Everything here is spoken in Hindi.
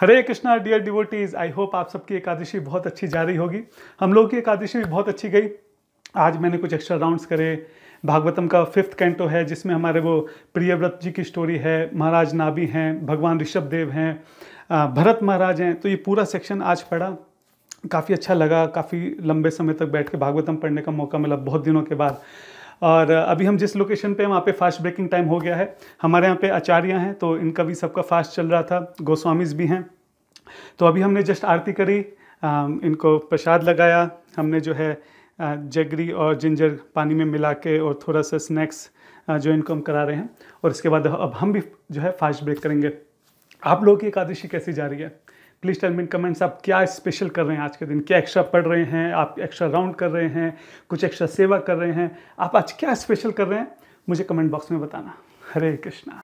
Hare Krishna dear devotees I hope आप सबकी एकादशी बहुत अच्छी जा रही होगी हम लोगों की एकादशी भी बहुत अच्छी गई आज मैंने कुछ एक्स्ट्रा राउंड्स करे भागवतम का फिफ्थ कैंटो है जिसमें हमारे वो प्रियव्रत जी की स्टोरी है महाराज नाभी हैं भगवान ऋषभ देव हैं भरत महाराज हैं तो ये पूरा सेक्शन आज पढ़ा काफ़ी अच्छा लगा काफ़ी लंबे समय तक बैठ के भागवतम पढ़ने का मौका मिला बहुत दिनों के बाद और अभी हम जिस लोकेशन पे हैं वहाँ पे फास्ट ब्रेकिंग टाइम हो गया है हमारे यहाँ पे आचार्य हैं तो इनका भी सबका फास्ट चल रहा था गोस्वामीज भी हैं तो अभी हमने जस्ट आरती करी इनको प्रसाद लगाया हमने जो है जगरी और जिंजर पानी में मिला के और थोड़ा सा स्नैक्स जो इनको हम करा रहे हैं और इसके बाद अब हम भी जो है फास्ट ब्रेक करेंगे आप लोगों की एकादशी कैसी जा रही है प्लीज़ टेल मी कमेंट्स आप क्या स्पेशल कर रहे हैं आज के दिन क्या एक्स्ट्रा पढ़ रहे हैं आप एक्स्ट्रा राउंड कर रहे हैं कुछ एक्स्ट्रा सेवा कर रहे हैं आप आज क्या स्पेशल कर रहे हैं मुझे कमेंट बॉक्स में बताना हरे कृष्णा